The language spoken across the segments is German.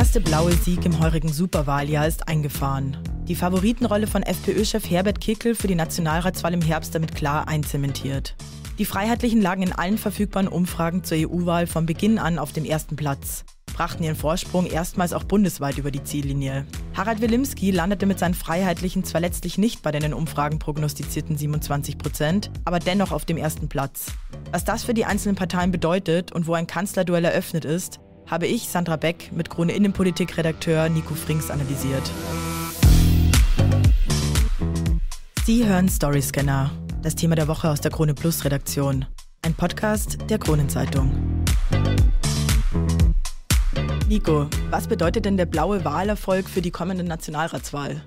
erste blaue Sieg im heurigen Superwahljahr ist eingefahren. Die Favoritenrolle von FPÖ-Chef Herbert Kickel für die Nationalratswahl im Herbst damit klar einzementiert. Die Freiheitlichen lagen in allen verfügbaren Umfragen zur EU-Wahl von Beginn an auf dem ersten Platz, brachten ihren Vorsprung erstmals auch bundesweit über die Ziellinie. Harald Wilimski landete mit seinen Freiheitlichen zwar letztlich nicht bei den in Umfragen prognostizierten 27 Prozent, aber dennoch auf dem ersten Platz. Was das für die einzelnen Parteien bedeutet und wo ein Kanzlerduell eröffnet ist, habe ich Sandra Beck mit Krone Innenpolitik-Redakteur Nico Frings analysiert. Sie hören Storyscanner, das Thema der Woche aus der Krone Plus Redaktion, ein Podcast der Kronenzeitung. Nico, was bedeutet denn der blaue Wahlerfolg für die kommende Nationalratswahl?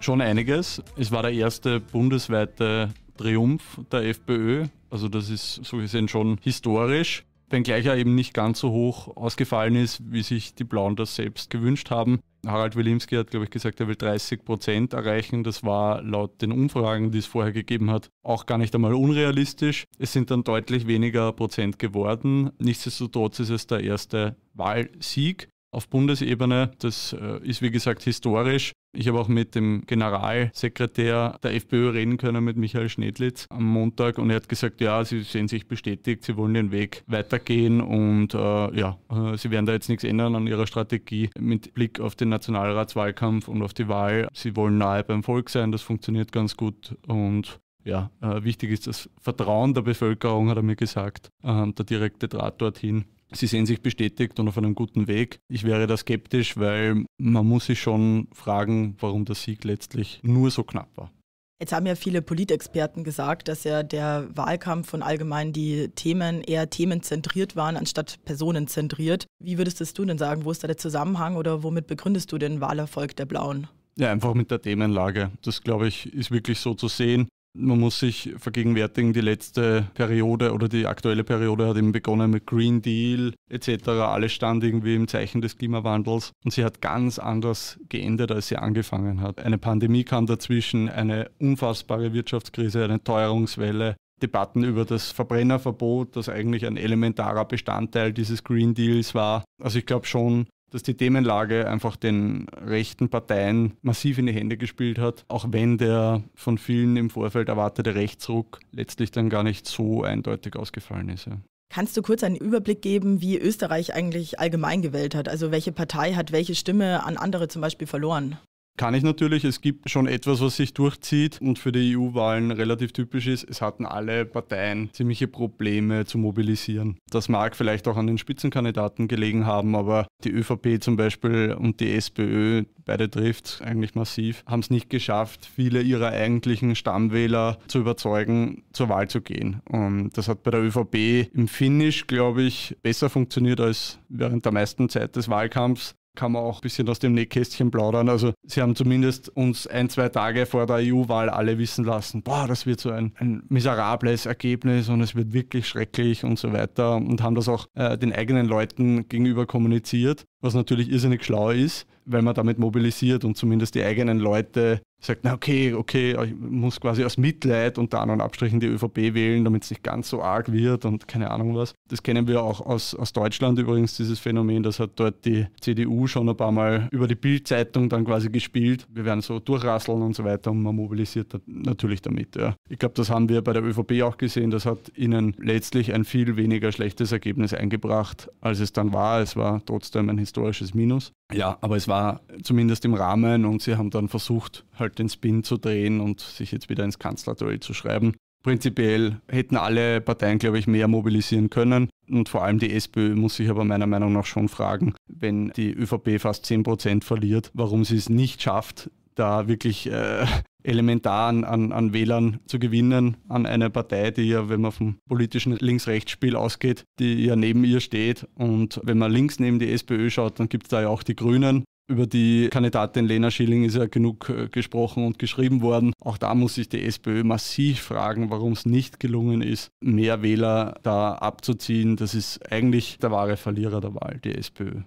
Schon einiges. Es war der erste bundesweite Triumph der FPÖ. Also das ist so gesehen schon historisch wenngleich er eben nicht ganz so hoch ausgefallen ist, wie sich die Blauen das selbst gewünscht haben. Harald Wilimski hat, glaube ich, gesagt, er will 30 Prozent erreichen. Das war laut den Umfragen, die es vorher gegeben hat, auch gar nicht einmal unrealistisch. Es sind dann deutlich weniger Prozent geworden. Nichtsdestotrotz ist es der erste Wahlsieg auf Bundesebene. Das äh, ist, wie gesagt, historisch. Ich habe auch mit dem Generalsekretär der FPÖ reden können, mit Michael Schnedlitz am Montag und er hat gesagt, ja, sie sehen sich bestätigt, sie wollen den Weg weitergehen und äh, ja, äh, sie werden da jetzt nichts ändern an ihrer Strategie mit Blick auf den Nationalratswahlkampf und auf die Wahl. Sie wollen nahe beim Volk sein, das funktioniert ganz gut und ja, äh, wichtig ist das Vertrauen der Bevölkerung, hat er mir gesagt, äh, der direkte Draht dorthin. Sie sehen sich bestätigt und auf einem guten Weg. Ich wäre da skeptisch, weil man muss sich schon fragen, warum der Sieg letztlich nur so knapp war. Jetzt haben ja viele Politexperten gesagt, dass ja der Wahlkampf und allgemein die Themen eher themenzentriert waren, anstatt personenzentriert. Wie würdest du denn sagen, wo ist da der Zusammenhang oder womit begründest du den Wahlerfolg der Blauen? Ja, einfach mit der Themenlage. Das, glaube ich, ist wirklich so zu sehen. Man muss sich vergegenwärtigen, die letzte Periode oder die aktuelle Periode hat eben begonnen mit Green Deal etc. Alles stand irgendwie im Zeichen des Klimawandels und sie hat ganz anders geendet, als sie angefangen hat. Eine Pandemie kam dazwischen, eine unfassbare Wirtschaftskrise, eine Teuerungswelle, Debatten über das Verbrennerverbot, das eigentlich ein elementarer Bestandteil dieses Green Deals war. Also ich glaube schon, dass die Themenlage einfach den rechten Parteien massiv in die Hände gespielt hat, auch wenn der von vielen im Vorfeld erwartete Rechtsruck letztlich dann gar nicht so eindeutig ausgefallen ist. Ja. Kannst du kurz einen Überblick geben, wie Österreich eigentlich allgemein gewählt hat? Also welche Partei hat welche Stimme an andere zum Beispiel verloren? Kann ich natürlich. Es gibt schon etwas, was sich durchzieht und für die EU-Wahlen relativ typisch ist. Es hatten alle Parteien ziemliche Probleme zu mobilisieren. Das mag vielleicht auch an den Spitzenkandidaten gelegen haben, aber die ÖVP zum Beispiel und die SPÖ, beide trifft eigentlich massiv, haben es nicht geschafft, viele ihrer eigentlichen Stammwähler zu überzeugen, zur Wahl zu gehen. Und das hat bei der ÖVP im Finish, glaube ich, besser funktioniert als während der meisten Zeit des Wahlkampfs kann man auch ein bisschen aus dem Nähkästchen plaudern. Also sie haben zumindest uns ein, zwei Tage vor der EU-Wahl alle wissen lassen, boah, das wird so ein, ein, miserables Ergebnis und es wird wirklich schrecklich und so weiter und haben das auch äh, den eigenen Leuten gegenüber kommuniziert, was natürlich irrsinnig schlau ist weil man damit mobilisiert und zumindest die eigenen Leute sagt, na okay, okay, ich muss quasi aus Mitleid unter anderen Abstrichen die ÖVP wählen, damit es nicht ganz so arg wird und keine Ahnung was. Das kennen wir auch aus, aus Deutschland übrigens, dieses Phänomen, das hat dort die CDU schon ein paar Mal über die Bildzeitung dann quasi gespielt. Wir werden so durchrasseln und so weiter und man mobilisiert natürlich damit. Ja. Ich glaube, das haben wir bei der ÖVP auch gesehen, das hat ihnen letztlich ein viel weniger schlechtes Ergebnis eingebracht, als es dann war. Es war trotzdem ein historisches Minus. Ja, aber es war zumindest im Rahmen und sie haben dann versucht, halt den Spin zu drehen und sich jetzt wieder ins Kanzlerduell zu schreiben. Prinzipiell hätten alle Parteien, glaube ich, mehr mobilisieren können. Und vor allem die SPÖ muss sich aber meiner Meinung nach schon fragen, wenn die ÖVP fast 10 Prozent verliert, warum sie es nicht schafft, da wirklich äh, elementar an, an, an Wählern zu gewinnen, an eine Partei, die ja, wenn man vom politischen Links-Rechts-Spiel ausgeht, die ja neben ihr steht. Und wenn man links neben die SPÖ schaut, dann gibt es da ja auch die Grünen. Über die Kandidatin Lena Schilling ist ja genug äh, gesprochen und geschrieben worden. Auch da muss sich die SPÖ massiv fragen, warum es nicht gelungen ist, mehr Wähler da abzuziehen. Das ist eigentlich der wahre Verlierer der Wahl, die SPÖ.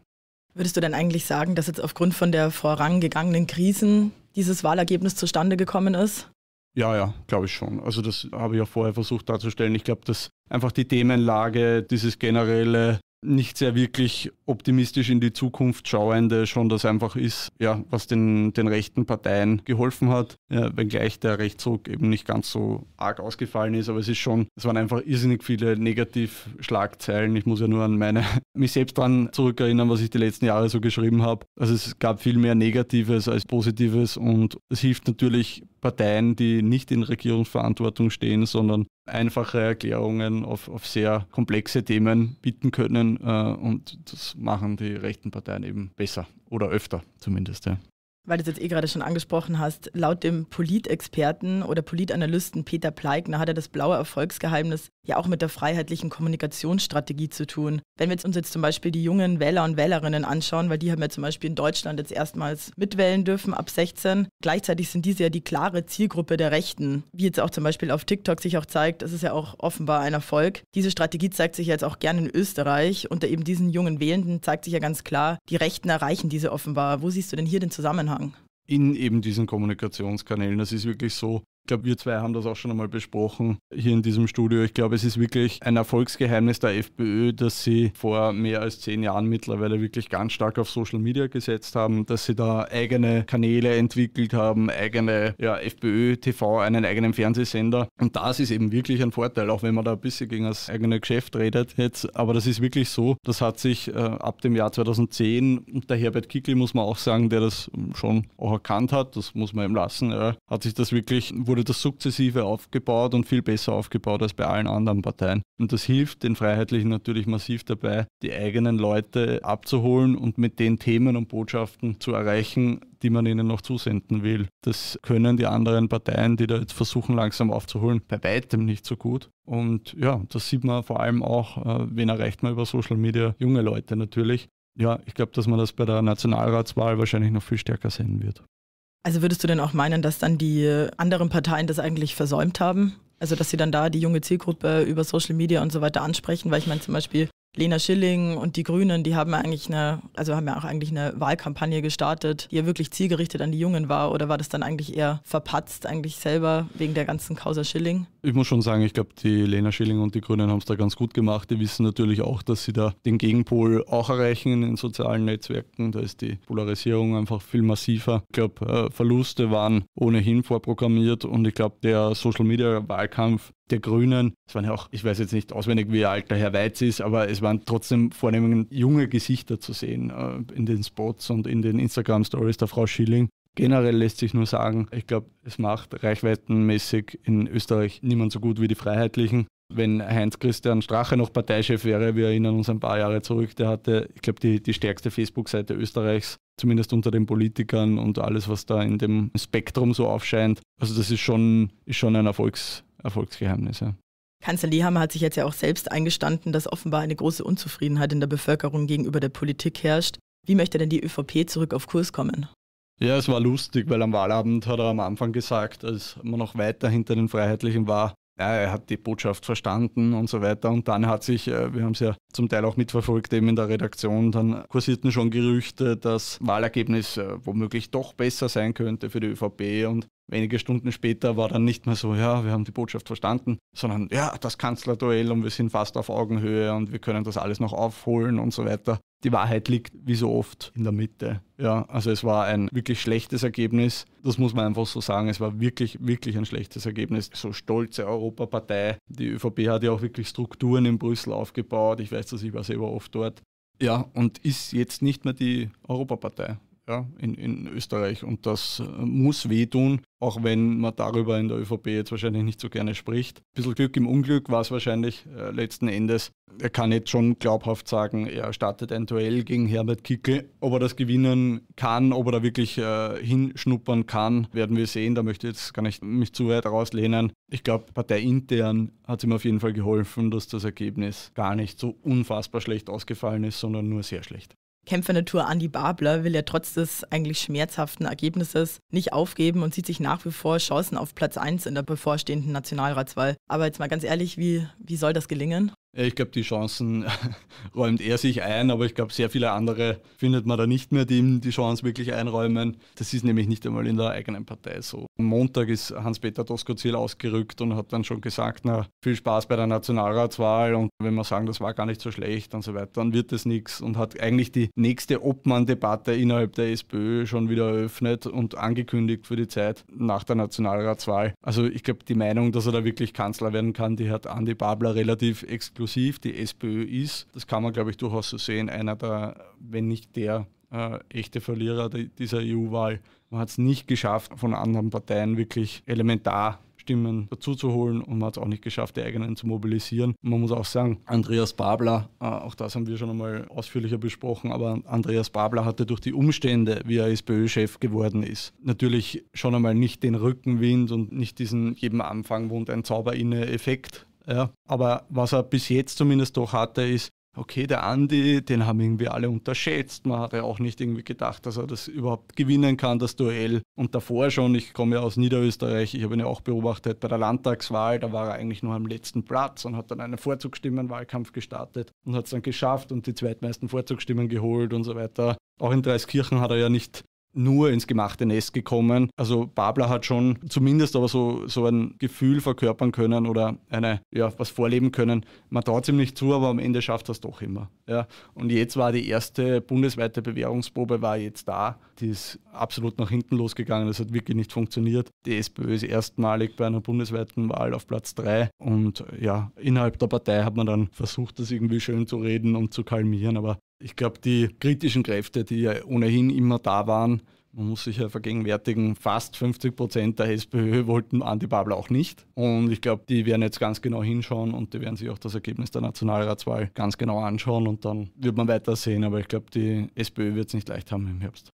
Würdest du denn eigentlich sagen, dass jetzt aufgrund von der vorangegangenen Krisen dieses Wahlergebnis zustande gekommen ist? Ja, ja, glaube ich schon. Also das habe ich auch vorher versucht darzustellen. Ich glaube, dass einfach die Themenlage, dieses generelle nicht sehr wirklich optimistisch in die Zukunft schauende schon das einfach ist, ja, was den, den rechten Parteien geholfen hat, ja, wenngleich der Rechtsruck eben nicht ganz so arg ausgefallen ist, aber es ist schon, es waren einfach irrsinnig viele Negativschlagzeilen. Ich muss ja nur an meine, mich selbst dran zurückerinnern, was ich die letzten Jahre so geschrieben habe. Also es gab viel mehr Negatives als Positives und es hilft natürlich Parteien, die nicht in Regierungsverantwortung stehen, sondern einfache Erklärungen auf, auf sehr komplexe Themen bieten können. Äh, und das machen die rechten Parteien eben besser oder öfter zumindest. Ja weil du es jetzt eh gerade schon angesprochen hast, laut dem Politexperten oder Politanalysten Peter Pleigner hat er das blaue Erfolgsgeheimnis ja auch mit der freiheitlichen Kommunikationsstrategie zu tun. Wenn wir uns jetzt zum Beispiel die jungen Wähler und Wählerinnen anschauen, weil die haben ja zum Beispiel in Deutschland jetzt erstmals mitwählen dürfen ab 16, gleichzeitig sind diese ja die klare Zielgruppe der Rechten. Wie jetzt auch zum Beispiel auf TikTok sich auch zeigt, das ist ja auch offenbar ein Erfolg. Diese Strategie zeigt sich jetzt auch gerne in Österreich. Unter eben diesen jungen Wählenden zeigt sich ja ganz klar, die Rechten erreichen diese offenbar. Wo siehst du denn hier den Zusammenhang? lang. In eben diesen Kommunikationskanälen. Das ist wirklich so, glaube, wir zwei haben das auch schon einmal besprochen hier in diesem Studio. Ich glaube, es ist wirklich ein Erfolgsgeheimnis der FPÖ, dass sie vor mehr als zehn Jahren mittlerweile wirklich ganz stark auf Social Media gesetzt haben, dass sie da eigene Kanäle entwickelt haben, eigene ja, FPÖ TV, einen eigenen Fernsehsender. Und das ist eben wirklich ein Vorteil, auch wenn man da ein bisschen gegen das eigene Geschäft redet jetzt. Aber das ist wirklich so. Das hat sich äh, ab dem Jahr 2010 unter Herbert Kickl muss man auch sagen, der das schon auch erkannt hat, das muss man ihm lassen, ja, hat sich das wirklich, wurde wurde das sukzessive aufgebaut und viel besser aufgebaut als bei allen anderen Parteien. Und das hilft den Freiheitlichen natürlich massiv dabei, die eigenen Leute abzuholen und mit den Themen und Botschaften zu erreichen, die man ihnen noch zusenden will. Das können die anderen Parteien, die da jetzt versuchen langsam aufzuholen, bei weitem nicht so gut. Und ja, das sieht man vor allem auch, äh, wen erreicht man über Social Media? Junge Leute natürlich. Ja, ich glaube, dass man das bei der Nationalratswahl wahrscheinlich noch viel stärker sehen wird. Also würdest du denn auch meinen, dass dann die anderen Parteien das eigentlich versäumt haben? Also dass sie dann da die junge Zielgruppe über Social Media und so weiter ansprechen? Weil ich meine zum Beispiel Lena Schilling und die Grünen, die haben ja eigentlich eine, also haben ja auch eigentlich eine Wahlkampagne gestartet, die ja wirklich zielgerichtet an die Jungen war. Oder war das dann eigentlich eher verpatzt, eigentlich selber wegen der ganzen Causa Schilling? Ich muss schon sagen, ich glaube, die Lena Schilling und die Grünen haben es da ganz gut gemacht. Die wissen natürlich auch, dass sie da den Gegenpol auch erreichen in den sozialen Netzwerken. Da ist die Polarisierung einfach viel massiver. Ich glaube, äh, Verluste waren ohnehin vorprogrammiert und ich glaube, der Social-Media-Wahlkampf der Grünen. Es waren ja auch, ich weiß jetzt nicht auswendig, wie alt der Herr Weiz ist, aber es waren trotzdem vornehmlich junge Gesichter zu sehen äh, in den Spots und in den Instagram-Stories der Frau Schilling. Generell lässt sich nur sagen, ich glaube, es macht reichweitenmäßig in Österreich niemand so gut wie die Freiheitlichen. Wenn Heinz-Christian Strache noch Parteichef wäre, wir erinnern uns ein paar Jahre zurück, der hatte, ich glaube, die, die stärkste Facebook-Seite Österreichs, zumindest unter den Politikern und alles, was da in dem Spektrum so aufscheint. Also das ist schon, ist schon ein Erfolgs, Erfolgsgeheimnis. Ja. Kanzler Lehammer hat sich jetzt ja auch selbst eingestanden, dass offenbar eine große Unzufriedenheit in der Bevölkerung gegenüber der Politik herrscht. Wie möchte denn die ÖVP zurück auf Kurs kommen? Ja, es war lustig, weil am Wahlabend hat er am Anfang gesagt, als man noch weiter hinter den Freiheitlichen war, ja, er hat die Botschaft verstanden und so weiter. Und dann hat sich, äh, wir haben es ja zum Teil auch mitverfolgt, eben in der Redaktion, dann kursierten schon Gerüchte, dass Wahlergebnis äh, womöglich doch besser sein könnte für die ÖVP. Und Wenige Stunden später war dann nicht mehr so, ja, wir haben die Botschaft verstanden, sondern ja, das Kanzlerduell und wir sind fast auf Augenhöhe und wir können das alles noch aufholen und so weiter. Die Wahrheit liegt wie so oft in der Mitte. Ja, also es war ein wirklich schlechtes Ergebnis. Das muss man einfach so sagen. Es war wirklich, wirklich ein schlechtes Ergebnis. So stolze Europapartei. Die ÖVP hat ja auch wirklich Strukturen in Brüssel aufgebaut. Ich weiß das, ich war selber oft dort. Ja, und ist jetzt nicht mehr die Europapartei ja, in, in Österreich. Und das äh, muss wehtun, auch wenn man darüber in der ÖVP jetzt wahrscheinlich nicht so gerne spricht. Ein bisschen Glück im Unglück war es wahrscheinlich äh, letzten Endes. Er kann jetzt schon glaubhaft sagen, er startet ein Duell gegen Herbert Kickel. Ob er das gewinnen kann, ob er da wirklich äh, hinschnuppern kann, werden wir sehen. Da möchte ich jetzt gar nicht mich zu weit rauslehnen. Ich glaube, parteiintern hat es ihm auf jeden Fall geholfen, dass das Ergebnis gar nicht so unfassbar schlecht ausgefallen ist, sondern nur sehr schlecht. Kämpfernatur Andi Babler will ja trotz des eigentlich schmerzhaften Ergebnisses nicht aufgeben und sieht sich nach wie vor Chancen auf Platz 1 in der bevorstehenden Nationalratswahl. Aber jetzt mal ganz ehrlich, wie, wie soll das gelingen? Ich glaube, die Chancen räumt er sich ein, aber ich glaube, sehr viele andere findet man da nicht mehr, die ihm die Chance wirklich einräumen. Das ist nämlich nicht einmal in der eigenen Partei so. Am Montag ist Hans-Peter Doskozil ausgerückt und hat dann schon gesagt, na, viel Spaß bei der Nationalratswahl und wenn wir sagen, das war gar nicht so schlecht und so weiter, dann wird das nichts und hat eigentlich die nächste Obmann-Debatte innerhalb der SPÖ schon wieder eröffnet und angekündigt für die Zeit nach der Nationalratswahl. Also ich glaube, die Meinung, dass er da wirklich Kanzler werden kann, die hat Andi Babler relativ exklusiv exklusiv die SPÖ ist. Das kann man, glaube ich, durchaus so sehen. Einer der, wenn nicht der äh, echte Verlierer dieser EU-Wahl. Man hat es nicht geschafft, von anderen Parteien wirklich elementar Stimmen dazuzuholen und man hat es auch nicht geschafft, die eigenen zu mobilisieren. Man muss auch sagen, Andreas Babler, äh, auch das haben wir schon einmal ausführlicher besprochen, aber Andreas Babler hatte durch die Umstände, wie er SPÖ-Chef geworden ist, natürlich schon einmal nicht den Rückenwind und nicht diesen jedem Anfang wohnt ein Zauber inne Effekt ja. Aber was er bis jetzt zumindest doch hatte, ist, okay, der Andi, den haben irgendwie alle unterschätzt. Man hat ja auch nicht irgendwie gedacht, dass er das überhaupt gewinnen kann, das Duell. Und davor schon, ich komme ja aus Niederösterreich, ich habe ihn ja auch beobachtet bei der Landtagswahl, da war er eigentlich nur am letzten Platz und hat dann einen Vorzugsstimmenwahlkampf gestartet und hat es dann geschafft und die zweitmeisten Vorzugsstimmen geholt und so weiter. Auch in Dreiskirchen hat er ja nicht nur ins gemachte Nest gekommen. Also Babler hat schon zumindest aber so, so ein Gefühl verkörpern können oder eine, ja, was vorleben können. Man traut ihm nicht zu, aber am Ende schafft das doch immer. Ja. Und jetzt war die erste bundesweite Bewährungsprobe war jetzt da. Die ist absolut nach hinten losgegangen. Das hat wirklich nicht funktioniert. Die SPÖ ist erstmalig bei einer bundesweiten Wahl auf Platz 3 und ja, innerhalb der Partei hat man dann versucht, das irgendwie schön zu reden und zu kalmieren, aber ich glaube, die kritischen Kräfte, die ja ohnehin immer da waren, man muss sich ja vergegenwärtigen, fast 50 Prozent der SPÖ wollten Andi Babler auch nicht. Und ich glaube, die werden jetzt ganz genau hinschauen und die werden sich auch das Ergebnis der Nationalratswahl ganz genau anschauen und dann wird man weiter sehen. Aber ich glaube, die SPÖ wird es nicht leicht haben im Herbst.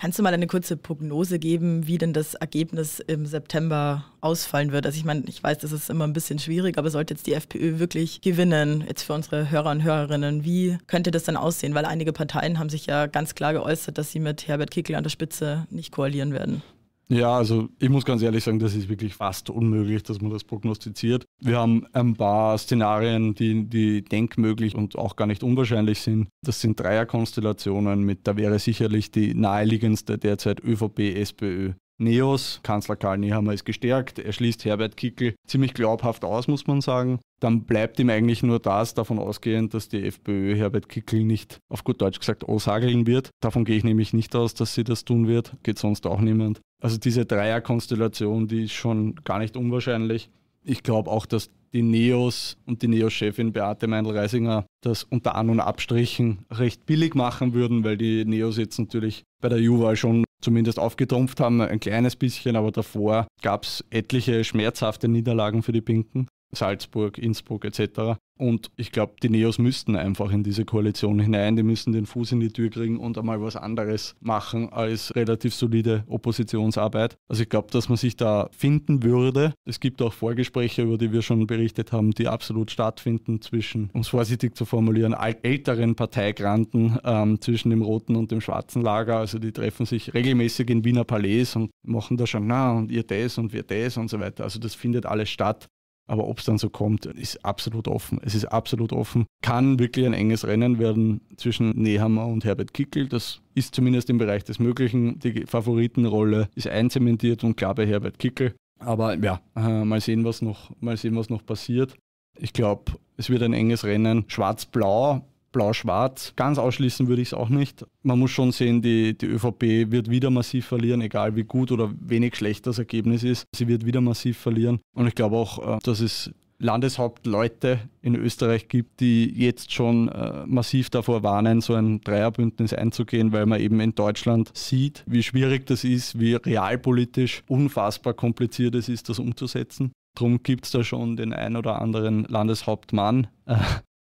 Kannst du mal eine kurze Prognose geben, wie denn das Ergebnis im September ausfallen wird? Also ich meine, ich weiß, das ist immer ein bisschen schwierig, aber sollte jetzt die FPÖ wirklich gewinnen, jetzt für unsere Hörer und Hörerinnen, wie könnte das dann aussehen? Weil einige Parteien haben sich ja ganz klar geäußert, dass sie mit Herbert Kickl an der Spitze nicht koalieren werden. Ja, also ich muss ganz ehrlich sagen, das ist wirklich fast unmöglich, dass man das prognostiziert. Wir haben ein paar Szenarien, die, die denkmöglich und auch gar nicht unwahrscheinlich sind. Das sind Dreierkonstellationen mit, da wäre sicherlich die naheliegendste derzeit ÖVP, SPÖ. Neos, Kanzler Karl Nehammer ist gestärkt, er schließt Herbert Kickel ziemlich glaubhaft aus, muss man sagen dann bleibt ihm eigentlich nur das, davon ausgehend, dass die FPÖ Herbert Kickl nicht auf gut Deutsch gesagt osageln wird. Davon gehe ich nämlich nicht aus, dass sie das tun wird. Geht sonst auch niemand. Also diese Dreierkonstellation, die ist schon gar nicht unwahrscheinlich. Ich glaube auch, dass die Neos und die Neos-Chefin Beate Meindl-Reisinger das unter An- und Abstrichen recht billig machen würden, weil die Neos jetzt natürlich bei der Juva schon zumindest aufgetrumpft haben, ein kleines bisschen, aber davor gab es etliche schmerzhafte Niederlagen für die Pinken. Salzburg, Innsbruck etc. Und ich glaube, die Neos müssten einfach in diese Koalition hinein, die müssen den Fuß in die Tür kriegen und einmal was anderes machen als relativ solide Oppositionsarbeit. Also ich glaube, dass man sich da finden würde. Es gibt auch Vorgespräche, über die wir schon berichtet haben, die absolut stattfinden zwischen, um es vorsichtig zu formulieren, älteren Parteigranten ähm, zwischen dem roten und dem schwarzen Lager. Also die treffen sich regelmäßig in Wiener Palais und machen da schon, na und ihr das und wir das und so weiter. Also das findet alles statt. Aber ob es dann so kommt, ist absolut offen. Es ist absolut offen. Kann wirklich ein enges Rennen werden zwischen Nehammer und Herbert Kickel. Das ist zumindest im Bereich des Möglichen. Die Favoritenrolle ist einzementiert und klar bei Herbert Kickel. Aber ja, äh, mal, sehen, was noch, mal sehen, was noch passiert. Ich glaube, es wird ein enges Rennen. Schwarz-Blau blau-schwarz. Ganz ausschließen würde ich es auch nicht. Man muss schon sehen, die, die ÖVP wird wieder massiv verlieren, egal wie gut oder wenig schlecht das Ergebnis ist. Sie wird wieder massiv verlieren. Und ich glaube auch, äh, dass es Landeshauptleute in Österreich gibt, die jetzt schon äh, massiv davor warnen, so ein Dreierbündnis einzugehen, weil man eben in Deutschland sieht, wie schwierig das ist, wie realpolitisch unfassbar kompliziert es ist, das umzusetzen. Darum gibt es da schon den ein oder anderen Landeshauptmann, äh,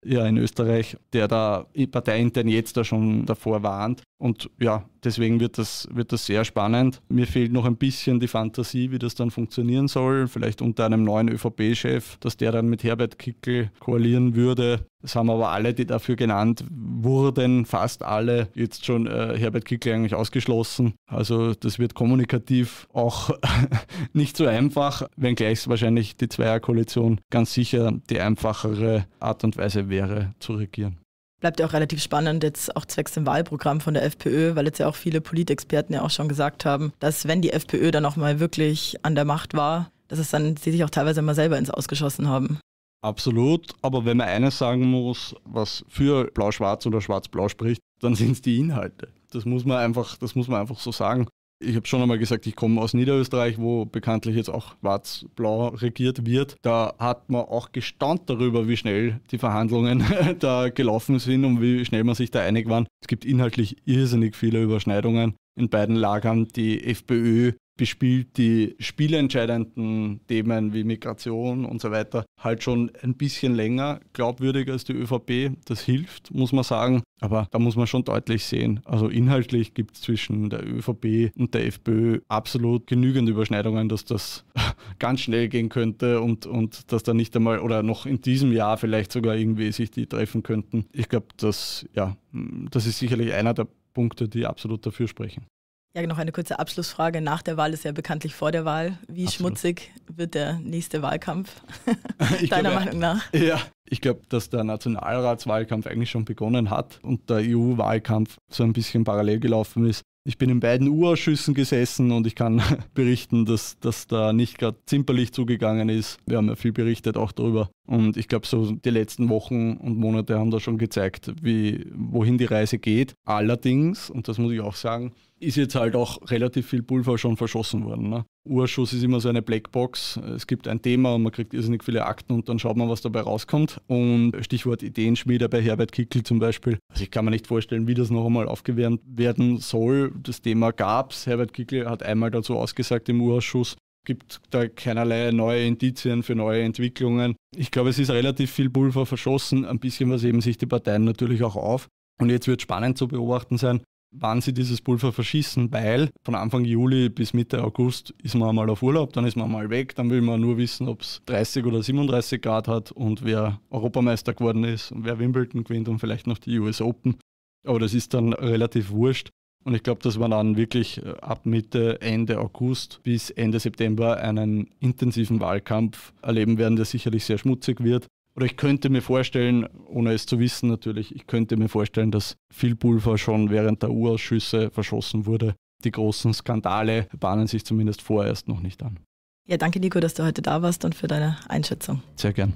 ja, in Österreich, der da parteiintern jetzt da schon davor warnt. Und ja, deswegen wird das, wird das sehr spannend. Mir fehlt noch ein bisschen die Fantasie, wie das dann funktionieren soll. Vielleicht unter einem neuen ÖVP-Chef, dass der dann mit Herbert Kickel koalieren würde. Das haben aber alle, die dafür genannt wurden, fast alle, jetzt schon äh, Herbert Kickel eigentlich ausgeschlossen. Also das wird kommunikativ auch nicht so einfach, wenngleich es wahrscheinlich die Zweierkoalition ganz sicher die einfachere Art und Weise wäre, zu regieren. Bleibt ja auch relativ spannend, jetzt auch zwecks dem Wahlprogramm von der FPÖ, weil jetzt ja auch viele Politexperten ja auch schon gesagt haben, dass wenn die FPÖ dann auch mal wirklich an der Macht war, dass es dann sie sich auch teilweise mal selber ins Ausgeschossen haben. Absolut, aber wenn man eines sagen muss, was für Blau-Schwarz oder Schwarz-Blau spricht, dann sind es die Inhalte. Das muss man einfach, das muss man einfach so sagen ich habe schon einmal gesagt, ich komme aus Niederösterreich, wo bekanntlich jetzt auch schwarz-blau regiert wird. Da hat man auch gestaunt darüber, wie schnell die Verhandlungen da gelaufen sind und wie schnell man sich da einig war. Es gibt inhaltlich irrsinnig viele Überschneidungen in beiden Lagern. Die FPÖ bespielt die spielentscheidenden Themen wie Migration und so weiter halt schon ein bisschen länger, glaubwürdiger als die ÖVP. Das hilft, muss man sagen. Aber da muss man schon deutlich sehen. Also inhaltlich gibt es zwischen der ÖVP und der FPÖ absolut genügend Überschneidungen, dass das ganz schnell gehen könnte und, und dass da nicht einmal oder noch in diesem Jahr vielleicht sogar irgendwie sich die treffen könnten. Ich glaube, das, ja, das ist sicherlich einer der Punkte, die absolut dafür sprechen. Ja, noch eine kurze Abschlussfrage. Nach der Wahl ist ja bekanntlich vor der Wahl. Wie Absolut. schmutzig wird der nächste Wahlkampf, deiner glaub, Meinung nach? Ja, ich glaube, dass der Nationalratswahlkampf eigentlich schon begonnen hat und der EU-Wahlkampf so ein bisschen parallel gelaufen ist. Ich bin in beiden U-Ausschüssen gesessen und ich kann berichten, dass das da nicht gerade zimperlich zugegangen ist. Wir haben ja viel berichtet auch darüber. Und ich glaube, so die letzten Wochen und Monate haben da schon gezeigt, wie, wohin die Reise geht. Allerdings, und das muss ich auch sagen, ist jetzt halt auch relativ viel Pulver schon verschossen worden. Ne? Urschuss ist immer so eine Blackbox. Es gibt ein Thema und man kriegt irrsinnig viele Akten und dann schaut man, was dabei rauskommt. Und Stichwort Ideenschmiede bei Herbert Kickl zum Beispiel. Also ich kann mir nicht vorstellen, wie das noch einmal aufgewärmt werden soll. Das Thema gab es. Herbert Kickl hat einmal dazu ausgesagt im Urschuss, gibt da keinerlei neue Indizien für neue Entwicklungen. Ich glaube, es ist relativ viel Pulver verschossen. Ein bisschen was eben sich die Parteien natürlich auch auf. Und jetzt wird spannend zu beobachten sein, wann sie dieses Pulver verschießen, weil von Anfang Juli bis Mitte August ist man mal auf Urlaub, dann ist man mal weg, dann will man nur wissen, ob es 30 oder 37 Grad hat und wer Europameister geworden ist und wer Wimbledon gewinnt und vielleicht noch die US Open. Aber das ist dann relativ wurscht. Und ich glaube, dass man dann wirklich äh, ab Mitte, Ende August bis Ende September einen intensiven Wahlkampf erleben werden, der sicherlich sehr schmutzig wird oder ich könnte mir vorstellen, ohne es zu wissen natürlich, ich könnte mir vorstellen, dass viel Pulver schon während der Urausschüsse verschossen wurde. Die großen Skandale bahnen sich zumindest vorerst noch nicht an. Ja, danke Nico, dass du heute da warst und für deine Einschätzung. Sehr gern.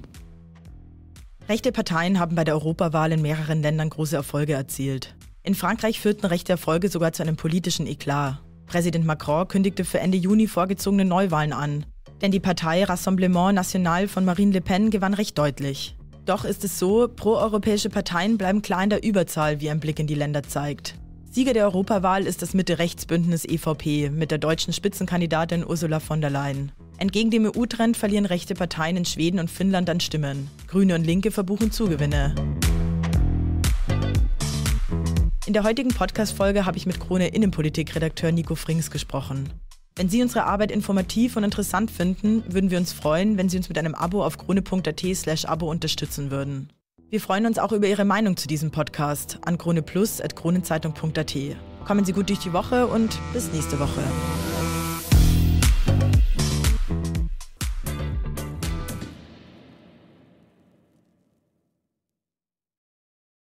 Rechte Parteien haben bei der Europawahl in mehreren Ländern große Erfolge erzielt. In Frankreich führten rechte Erfolge sogar zu einem politischen Eklat. Präsident Macron kündigte für Ende Juni vorgezogene Neuwahlen an. Denn die Partei Rassemblement National von Marine Le Pen gewann recht deutlich. Doch ist es so, proeuropäische Parteien bleiben klar in der Überzahl, wie ein Blick in die Länder zeigt. Sieger der Europawahl ist das Mitte-Rechts-Bündnis EVP mit der deutschen Spitzenkandidatin Ursula von der Leyen. Entgegen dem EU-Trend verlieren rechte Parteien in Schweden und Finnland an Stimmen. Grüne und Linke verbuchen Zugewinne. In der heutigen Podcast-Folge habe ich mit Krone Innenpolitik-Redakteur Nico Frings gesprochen. Wenn Sie unsere Arbeit informativ und interessant finden, würden wir uns freuen, wenn Sie uns mit einem Abo auf krone.at slash Abo unterstützen würden. Wir freuen uns auch über Ihre Meinung zu diesem Podcast an kroneplus.kronenzeitung.at. Kommen Sie gut durch die Woche und bis nächste Woche.